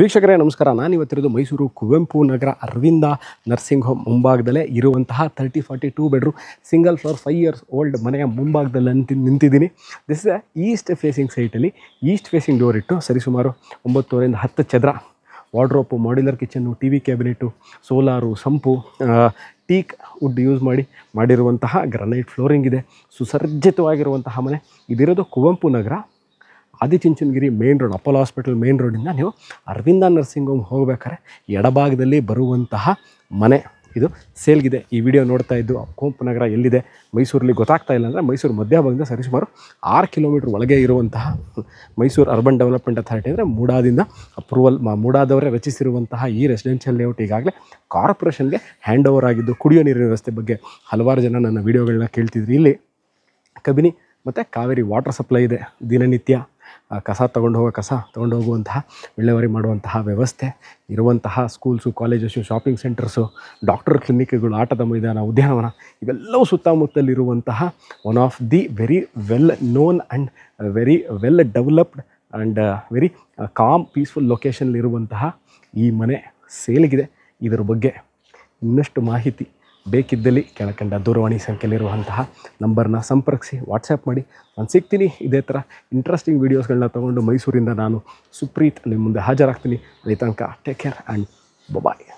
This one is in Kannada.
ವೀಕ್ಷಕರೇ ನಮಸ್ಕಾರ ನಾನಿವತ್ತಿರೋದು ಮೈಸೂರು ಕುವೆಂಪು ನಗರ ಅರವಿಂದ ನರ್ಸಿಂಗ್ ಹೋಮ್ ಮುಂಭಾಗದಲ್ಲೇ ಇರುವಂತಹ thirty forty two bedroom single floor five years old ಮನೆಯ ಮುಂಭಾಗದಲ್ಲಿ ಅಂತ ನಿಂತಿದ್ದೀನಿ ದಿಸ್ ಇಸ್ ಈಸ್ಟ್ ಫೇಸಿಂಗ್ ಸೈಟಲ್ಲಿ ಈಸ್ಟ್ ಫೇಸಿಂಗ್ ಡೋರ್ ಇಟ್ಟು ಸರಿಸುಮಾರು ಒಂಬತ್ತೂರಿಂದ ಹತ್ತು ಚದರ wardrobe modular kitchen T V cabinet solar sump teak wood use ಮಾಡಿ ಮಾಡಿರುವಂತಹ ಗ್ರನೈಟ್ ಫ್ಲೋರಿಂಗ್ ಇದೆ ಸುಸರ್ಜಿತವಾಗಿರುವಂತಹ ಮನೆ ಇದಿರೋದು Kuvempu Nagar Adichunchanagiri main road Apollo hospital main ರೋಡಿಂದ ನೀವು ಅರವಿಂದ ನರ್ಸಿಂಗ್ ಹೋಮ್ ಹೋಗಬೇಕಾದ್ರೆ ಎಡಭಾಗದಲ್ಲಿ ಬರುವಂತಹ ಮನೆ ಇದು ಸೇಲ್ಗಿದೆ ಈ ವಿಡಿಯೋ ನೋಡ್ತಾ ಇದ್ದು ಕುಂಪು ನಗರ ಎಲ್ಲಿದೆ ಮೈಸೂರಲ್ಲಿ ಗೊತ್ತಾಗ್ತಾ ಇಲ್ಲ ಅಂದರೆ ಮೈಸೂರು ಮಧ್ಯಭಾಗದಿಂದ ಸರಿಸುಮಾರು ಆರು ಕಿಲೋಮೀಟ್ರ್ ಒಳಗೆ ಇರುವಂತಹ ಮೈಸೂರು ಅರ್ಬನ್ ಡೆವಲಪ್ಮೆಂಟ್ ಅಥಾರಿಟಿ ಅಂದರೆ ಮೂಡಾದಿಂದ ಅಪ್ರೂವಲ್ ಮೂಡಾದವರೇ ರಚಿಸಿರುವಂತಹ ಈ ರೆಸಿಡೆನ್ಷಿಯಲ್ ಲೇಔಟ್ ಈಗಾಗಲೇ ಕಾರ್ಪೊರೇಷನ್ಗೆ ಹ್ಯಾಂಡ್ ಓವರ್ ಆಗಿದ್ದು ಕುಡಿಯೋ ನೀರಿನ ವ್ಯವಸ್ಥೆ ಬಗ್ಗೆ ಹಲವಾರು ಜನ ನನ್ನ ವೀಡಿಯೋಗಳನ್ನ ಕೇಳ್ತಿದ್ರು ಇಲ್ಲಿ ಕಬಿನಿ ಮತ್ತು ಕಾವೇರಿ ವಾಟರ್ ಸಪ್ಲೈ ಇದೆ ದಿನನಿತ್ಯ ಕಸ ತೊಗೊಂಡು ಹೋಗೋ ಕಸ ತೊಗೊಂಡು ಹೋಗುವಂತಹ ವಿಲೇವಾರಿ ಮಾಡುವಂತಹ ವ್ಯವಸ್ಥೆ ಇರುವಂತಹ schools colleges shopping centres doctor ಕ್ಲಿನಿಕ್ಗಳು ಆಟದ ಮೈದಾನ ಉದ್ಯಾನವನ ಇವೆಲ್ಲವೂ ಸುತ್ತಮುತ್ತಲಿರುವಂತಹ one of the very well known and very well developed and very calm peaceful ಲೊಕೇಶನ್ಲಿರುವಂತಹ ಈ ಮನೆ ಸೇಲಿಗಿದೆ ಇದರ ಬಗ್ಗೆ ಇನ್ನಷ್ಟು ಮಾಹಿತಿ ಬೇಕಿದ್ದಲ್ಲಿ ಕೆಳಕಂಡ ದೂರವಾಣಿ ಸಂಖ್ಯೆಯಲ್ಲಿರುವಂತಹ ನಂಬರ್ನ ಸಂಪರ್ಕಿಸಿ ವಾಟ್ಸಪ್ ಮಾಡಿ ನಾನು ಸಿಗ್ತೀನಿ ಇದೇ ಥರ ಇಂಟ್ರೆಸ್ಟಿಂಗ್ ವೀಡಿಯೋಸ್ಗಳನ್ನ ತೊಗೊಂಡು ಮೈಸೂರಿಂದ ನಾನು ಸುಪ್ರೀತ್ ನಿಮ್ಮ ಮುಂದೆ ಹಾಜರಾಗ್ತೀನಿ ಅಲ್ಲಿ ತನಕ ಟೇಕ್ ಕೇರ್ ಆ್ಯಂಡ್ ಬಾಯ್